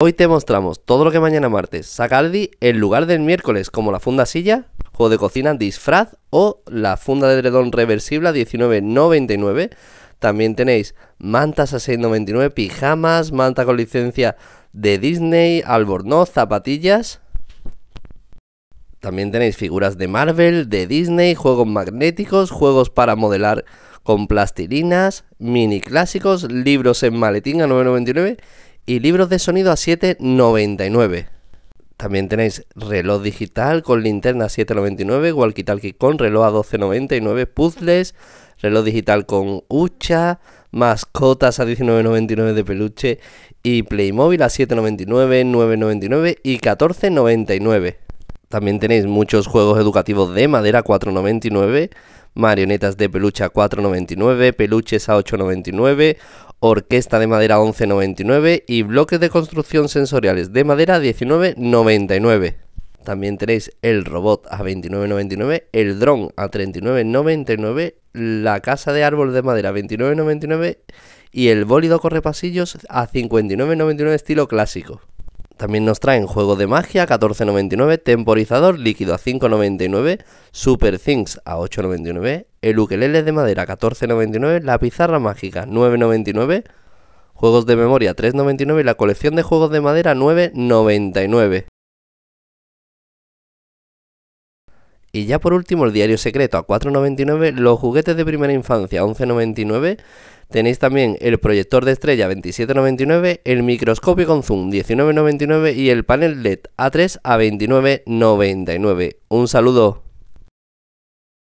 Hoy te mostramos todo lo que mañana martes saca Aldi en lugar del miércoles, como la funda silla, juego de cocina disfraz o la funda de dredón reversible a 19,99. También tenéis mantas a 6,99, pijamas, manta con licencia de Disney, albornoz, zapatillas. También tenéis figuras de Marvel, de Disney, juegos magnéticos, juegos para modelar con plastilinas, mini clásicos, libros en maletín a 9,99 y libros de sonido a 7,99. También tenéis reloj digital con linterna a 7,99, walkie-talkie con reloj a 12,99, puzzles, reloj digital con hucha, mascotas a 19,99 de peluche y Playmobil a 7,99, 9,99 y 14,99. También tenéis muchos juegos educativos de madera a 4,99, marionetas de peluche a 4,99, peluches a 8,99 Orquesta de Madera 1199 y bloques de construcción sensoriales de madera 1999. También tenéis el robot a 29.99, el dron a 39.99, la casa de árbol de madera 29.99 y el bólido correpasillos a 59.99 estilo clásico. También nos traen Juegos de magia 14.99, temporizador líquido a 5.99, Super Things a 8.99, el ukelele de madera 14.99, la pizarra mágica 9.99, juegos de memoria 3.99 y la colección de juegos de madera 9.99. Y ya por último, el diario secreto a 4.99, los juguetes de primera infancia a 11.99, tenéis también el proyector de estrella a 27.99, el microscopio con zoom 19.99 y el panel LED A3 a 29.99. Un saludo.